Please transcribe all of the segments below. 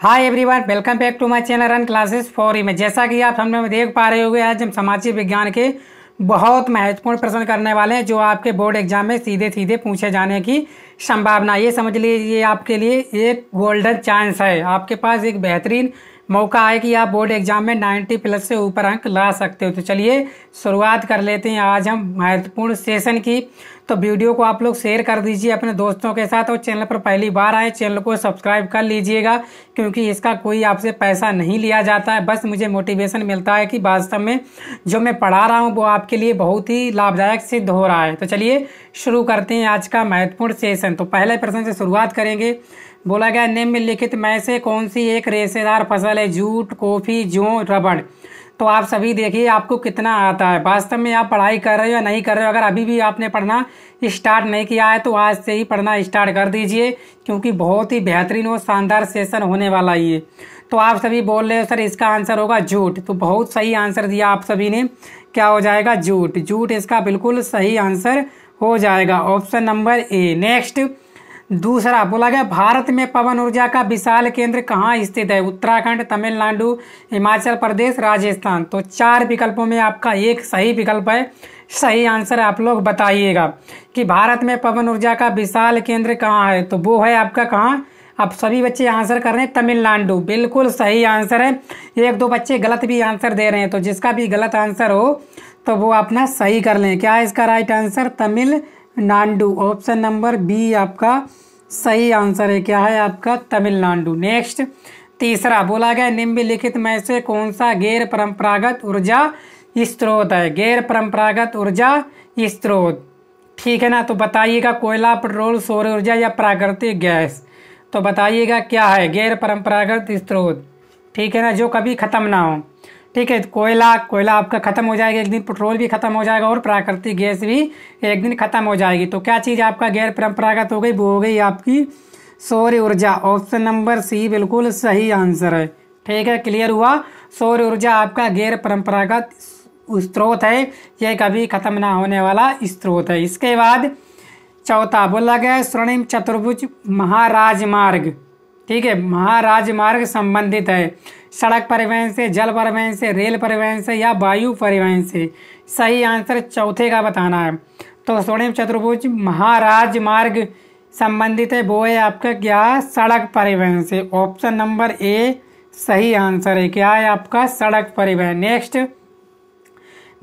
hi everyone welcome back to my channel run classes for image जैसा कि आप हमने देख पा रहे होंगे आज हम सामाजिक विज्ञान के बहुत महत्वपूर्ण प्रश्न करने वाले हैं जो आपके बोर्ड एग्जाम में सीधे सीधे पूछे जाने की संभावना ये समझ लीजिए आपके लिए एक गोल्डन चांस है आपके पास एक बेहतरीन मौका है कि आप बोर्ड एग्जाम में 90 प्लस से ऊपर अंक ला सकते हो तो चलिए शुरुआत कर लेते हैं आज हम महत्वपूर्ण सेशन की तो वीडियो को आप लोग शेयर कर दीजिए अपने दोस्तों के साथ और चैनल पर पहली बार आए चैनल को सब्सक्राइब कर लीजिएगा क्योंकि इसका कोई आपसे पैसा नहीं लिया जाता है बस मुझे मोटिवेशन मिलता है कि वास्तव में जो मैं पढ़ा रहा हूँ वो आपके लिए बहुत ही लाभदायक सिद्ध हो रहा है तो चलिए शुरू करते हैं आज का महत्वपूर्ण सेशन तो पहले प्रश्न से शुरुआत करेंगे बोला गया निम्नलिखित में से कौन सी एक रेशेदार फसल है जूट कॉफ़ी जौ रबड़ तो आप सभी देखिए आपको कितना आता है वास्तव में आप पढ़ाई कर रहे हो या नहीं कर रहे हो अगर अभी भी आपने पढ़ना स्टार्ट नहीं किया है तो आज से ही पढ़ना स्टार्ट कर दीजिए क्योंकि बहुत ही बेहतरीन और शानदार सेशन होने वाला ये तो आप सभी बोल रहे हो सर इसका आंसर होगा जूट तो बहुत सही आंसर दिया आप सभी ने क्या हो जाएगा जूट जूट इसका बिल्कुल सही आंसर हो जाएगा ऑप्शन नंबर ए नेक्स्ट दूसरा बोला गया भारत में पवन ऊर्जा का विशाल केंद्र कहाँ स्थित है उत्तराखंड तमिलनाडु हिमाचल प्रदेश राजस्थान तो चार विकल्पों में आपका एक सही विकल्प है सही आंसर आप लोग बताइएगा कि भारत में पवन ऊर्जा का विशाल केंद्र कहाँ है तो वो है आपका कहाँ आप सभी बच्चे आंसर कर रहे हैं तमिलनाडु बिल्कुल सही आंसर है एक दो बच्चे गलत भी आंसर दे रहे हैं तो जिसका भी गलत आंसर हो तो वो अपना सही कर लें क्या है इसका right answer Tamil Nadu option number B आपका सही आंसर है क्या है आपका तमिलनाडु नेक्स्ट तीसरा बोला गया निम्नलिखित में से कौन सा गैर परंपरागत ऊर्जा स्त्रोत है गैर परंपरागत ऊर्जा स्त्रोत ठीक है ना तो बताइएगा कोयला पेट्रोल सौर ऊर्जा या प्राकृतिक गैस तो बताइएगा क्या है गैर परंपरागत स्त्रोत ठीक है ना जो कभी ख़त्म ना हो ठीक है कोयला कोयला आपका ख़त्म हो जाएगा एक दिन पेट्रोल भी ख़त्म हो जाएगा और प्राकृतिक गैस भी एक दिन ख़त्म हो जाएगी तो क्या चीज़ आपका गैर परंपरागत हो गई वो हो गई आपकी सौर ऊर्जा ऑप्शन नंबर सी बिल्कुल सही आंसर है ठीक है क्लियर हुआ सौर ऊर्जा आपका गैर परंपरागत स्त्रोत है यह कभी ख़त्म ना होने वाला स्त्रोत है इसके बाद चौथा बोला गया स्वर्णिम चतुर्भुज महाराज मार्ग ठीक है महाराज मार्ग संबंधित है सड़क परिवहन से जल परिवहन से रेल परिवहन से या वायु परिवहन से सही आंसर चौथे का बताना है तो स्वर्णिम चतुर्भुज महाराज मार्ग संबंधित है वो है आपका क्या सड़क परिवहन से ऑप्शन नंबर ए सही आंसर है क्या है आपका सड़क परिवहन नेक्स्ट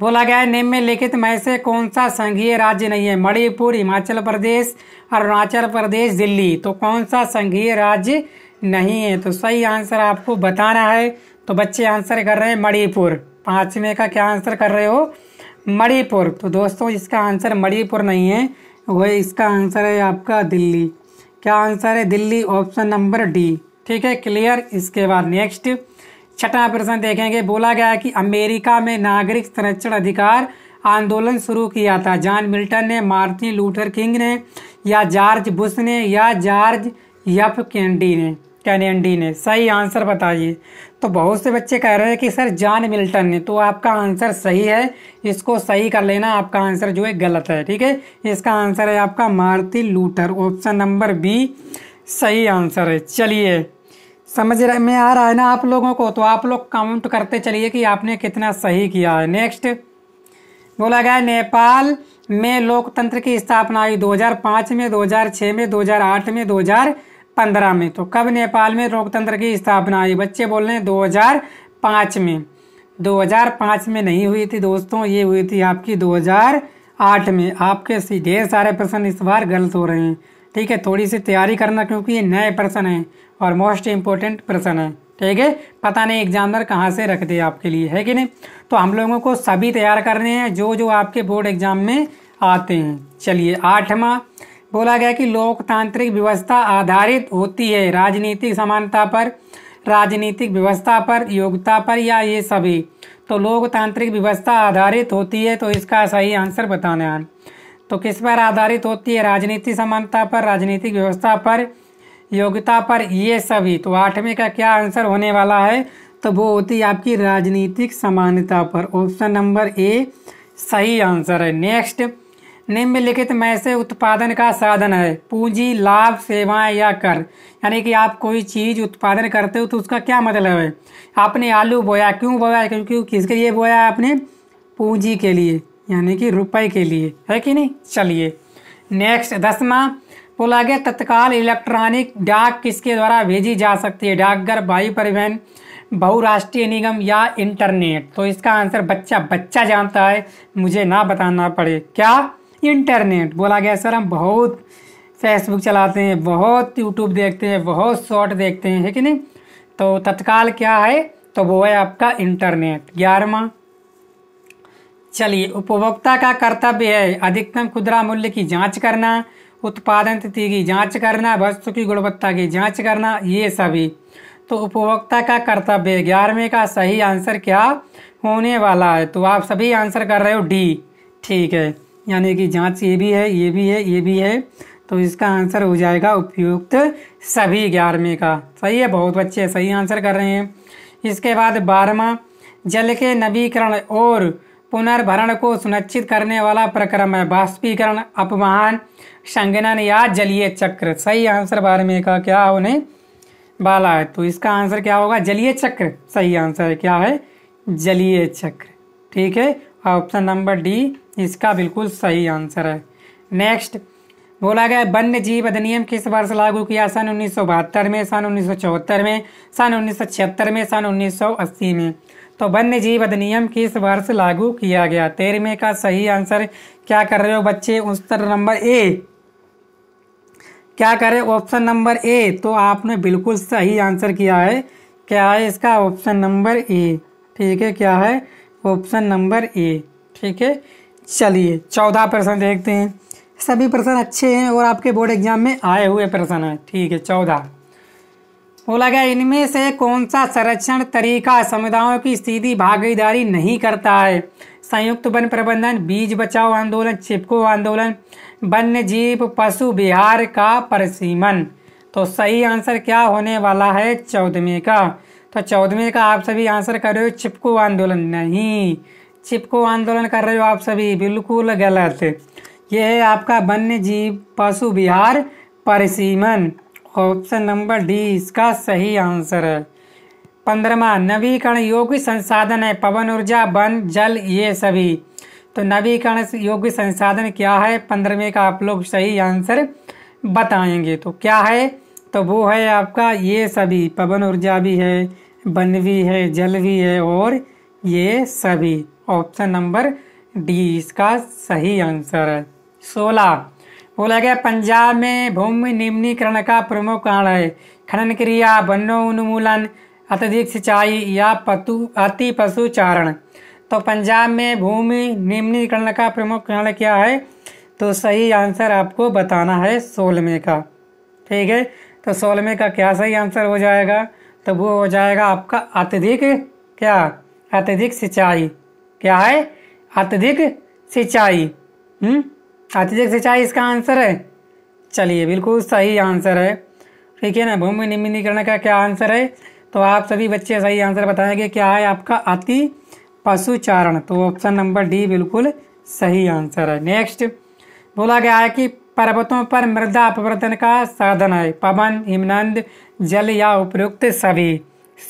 बोला गया है निम्न में लिखित में से कौन सा संघीय राज्य नहीं है मणिपुर हिमाचल प्रदेश अरुणाचल प्रदेश दिल्ली तो कौन सा संघीय राज्य नहीं है तो सही आंसर आपको बताना है तो बच्चे आंसर कर रहे हैं मणिपुर पाँचवें का क्या आंसर कर रहे हो मणिपुर तो दोस्तों इसका आंसर मणिपुर नहीं है वह इसका आंसर है आपका दिल्ली क्या आंसर है दिल्ली ऑप्शन नंबर डी ठीक है क्लियर इसके बाद नेक्स्ट छठा प्रश्न देखेंगे बोला गया कि अमेरिका में नागरिक संरक्षण अधिकार आंदोलन शुरू किया था जॉन मिल्टन ने मार्टिन लूथर किंग ने या जॉर्ज बुश ने या जॉर्ज यफ कैंडी ने कैनियन डी ने सही आंसर बताइए तो बहुत से बच्चे कह रहे हैं कि सर जॉन मिल्टन ने तो आपका आंसर सही है इसको सही कर लेना आपका आंसर जो है गलत है ठीक है इसका आंसर है आपका Martin Luther option number B सही आंसर है चलिए समझ रहे में आ रहा है ना आप लोगों को तो आप लोग काउंट करते चलिए कि आपने कितना सही किया है नेक्स्ट बोला गया नेपाल में लोकतंत्र की स्थापना हुई 2005 में 2006 में 2008 में 2000 पंद्रह में तो कब नेपाल में लोकतंत्र की स्थापना हुई बच्चे बोल रहे हैं दो हजार पाँच में दो हजार पाँच में नहीं हुई थी दोस्तों ये हुई थी आपकी दो हजार आठ में आपके ढेर सारे प्रश्न इस बार गलत हो रहे हैं ठीक है थोड़ी सी तैयारी करना क्योंकि ये नए प्रश्न हैं और मोस्ट इम्पोर्टेंट प्रश्न है ठीक है पता नहीं एग्जामर कहाँ से रख दे आपके लिए है कि नहीं तो हम लोगों को सभी तैयार करने हैं जो जो आपके बोर्ड एग्जाम में आते हैं चलिए आठवा बोला गया कि लोकतांत्रिक व्यवस्था आधारित होती है राजनीतिक समानता पर राजनीतिक व्यवस्था पर योग्यता पर या ये सभी तो लोकतांत्रिक व्यवस्था आधारित होती है तो इसका सही आंसर बताने आन तो किस पर आधारित होती है राजनीतिक समानता पर राजनीतिक व्यवस्था पर योग्यता पर ये सभी तो आठवें का क्या आंसर होने वाला है तो वो होती है आपकी राजनीतिक समानता पर ऑप्शन नंबर ए सही आंसर है नेक्स्ट निम्नलिखित में से उत्पादन का साधन है पूंजी लाभ सेवाएं या कर यानी कि आप कोई चीज़ उत्पादन करते हो तो उसका क्या मतलब है आपने आलू बोया क्यों बोया क्योंकि किसके लिए बोया आपने पूंजी के लिए यानी कि रुपए के लिए है कि नहीं चलिए नेक्स्ट दसवा बोला गया तत्काल इलेक्ट्रॉनिक डाक किसके द्वारा भेजी जा सकती है डाकघर वायु परिवहन बहुराष्ट्रीय निगम या इंटरनेट तो इसका आंसर बच्चा बच्चा जानता है मुझे ना बताना पड़े क्या इंटरनेट बोला गया सर हम बहुत फेसबुक चलाते हैं बहुत यूट्यूब देखते हैं बहुत शॉर्ट देखते हैं है कि नहीं तो तत्काल क्या है तो वो है आपका इंटरनेट ग्यारहवा चलिए उपभोक्ता का कर्तव्य है अधिकतम खुदरा मूल्य की जांच करना उत्पादन तिथि की जांच करना वस्तु की गुणवत्ता की जांच करना ये सभी तो उपभोक्ता का कर्तव्य ग्यारहवें का सही आंसर क्या होने वाला है तो आप सभी आंसर कर रहे हो डी ठीक है यानी कि जांच ये भी है ये भी है ये भी है तो इसका आंसर हो जाएगा उपयुक्त सभी ग्यारहवीं का सही है बहुत बच्चे सही आंसर कर रहे हैं इसके बाद बारहवा जल के नवीकरण और पुनर्भरण को सुनिश्चित करने वाला प्रक्रम है बाष्पीकरण अपमान संगनन या जलीय चक्र सही आंसर बारहवीं का क्या होने वाला है तो इसका आंसर क्या होगा जलीय चक्र सही आंसर है क्या है जलीय चक्र ठीक है ऑप्शन नंबर डी इसका बिल्कुल सही आंसर है नेक्स्ट बोला गया वन्य जीव अधिनियम किस वर्ष लागू किया सन उन्नीस में सन उन्नीस में सन उन्नीस में सन उन्नीस में तो वन्य जीव अधिनियम किस वर्ष लागू किया गया तेरहवें का सही आंसर क्या कर रहे हो बच्चे उत्तर नंबर ए क्या करें ऑप्शन नंबर ए तो आपने बिल्कुल सही आंसर किया है क्या है इसका ऑप्शन नंबर ए ठीक है क्या है ऑप्शन नंबर ए ठीक है चलिए चौदह प्रश्न देखते हैं सभी प्रश्न अच्छे हैं और आपके बोर्ड एग्जाम में आए हुए प्रश्न हैं ठीक है चौदह बोला गया इनमें से कौन सा संरक्षण तरीका समुदायों की सीधी भागीदारी नहीं करता है संयुक्त वन प्रबंधन बीज बचाओ आंदोलन चिपको आंदोलन वन्य जीव पशु बिहार का परसीमन तो सही आंसर क्या होने वाला है चौदहवें का तो चौदहवें का आप सभी आंसर करो चिपको आंदोलन नहीं चिपको आंदोलन कर रहे हो आप सभी बिल्कुल गलत ये है आपका वन्य जीव पशु विहार परिसीमन ऑप्शन नंबर डी इसका सही आंसर है पंद्रमा नवीकरण योग्य संसाधन है पवन ऊर्जा वन जल ये सभी तो नवीकरण योग्य संसाधन क्या है पंद्रहवें का आप लोग सही आंसर बताएंगे तो क्या है तो वो है आपका ये सभी पवन ऊर्जा भी है वन भी है जल भी है और ये सभी ऑप्शन नंबर डी इसका सही आंसर है सोलह बोला गया पंजाब में भूमि निम्नीकरण का प्रमुख कारण है खनन क्रिया वनो उन्मूलन अत्यधिक सिंचाई या पतु अति पशु चारण तो पंजाब में भूमि निम्नीकरण का प्रमुख कारण क्या है तो सही आंसर आपको बताना है सोलहवें का ठीक है तो सोलहवें का क्या सही आंसर हो जाएगा तो वो हो जाएगा आपका अत्यधिक क्या अत्यधिक सिंचाई क्या है अत्यधिक सिंचाई हम्म अत्यधिक सिंचाई इसका आंसर है चलिए बिल्कुल सही आंसर है ठीक है ना भूमि निम्नीकरण का क्या आंसर है तो आप सभी बच्चे सही आंसर बताएंगे क्या है आपका अति पशुचारण तो ऑप्शन नंबर डी बिल्कुल सही आंसर है नेक्स्ट बोला गया है कि पर्वतों पर मृदा अपवर्तन का साधन है पवन हिमनंद जल या उपयुक्त सभी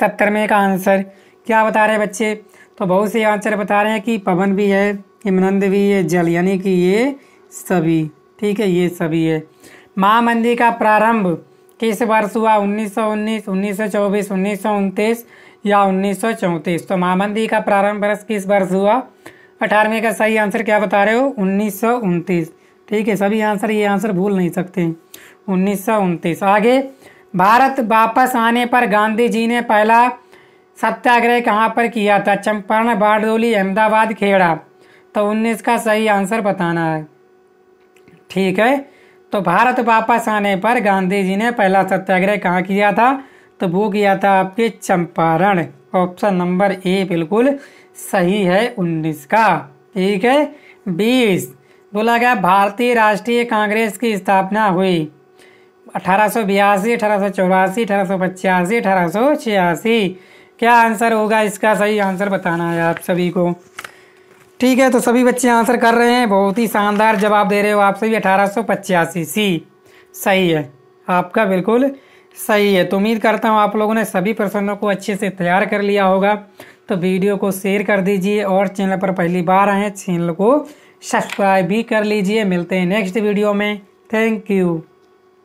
सत्तर का आंसर क्या बता रहे बच्चे तो बहुत से आंसर बता रहे हैं कि पवन भी है हिमनंद भी है जल यानी कि ये सभी ठीक है ये सभी है महामंदी का प्रारंभ किस वर्ष हुआ 1919, 1924, उन्नीस या उन्नीस तो महामंदी का प्रारंभ वर्ष किस वर्ष हुआ अठारहवें का सही आंसर क्या बता रहे हो उन्नीस ठीक है सभी आंसर ये आंसर भूल नहीं सकते उन्नीस आगे भारत वापस आने पर गांधी जी ने पहला सत्याग्रह कहाँ पर किया था चंपारण बारडोली अहमदाबाद खेड़ा तो उन्नीस का सही आंसर बताना है ठीक है तो भारत वापस आने पर गांधी जी ने पहला सत्याग्रह कहाँ किया था तो वो किया था आपके चंपारण ऑप्शन नंबर ए बिल्कुल सही है उन्नीस का ठीक है बीस बोला गया भारतीय राष्ट्रीय कांग्रेस की स्थापना हुई अठारह सौ बयासी अठारह सौ चौरासी अठारह सौ पचासी अठारह सौ छियासी क्या आंसर होगा इसका सही आंसर बताना है आप सभी को ठीक है तो सभी बच्चे आंसर कर रहे हैं बहुत ही शानदार जवाब दे रहे हो आप सभी अठारह सी सही है आपका बिल्कुल सही है तो उम्मीद करता हूँ आप लोगों ने सभी प्रश्नों को अच्छे से तैयार कर लिया होगा तो वीडियो को शेयर कर दीजिए और चैनल पर पहली बार आए चैनल को सब्सक्राइब भी कर लीजिए मिलते हैं नेक्स्ट वीडियो में थैंक यू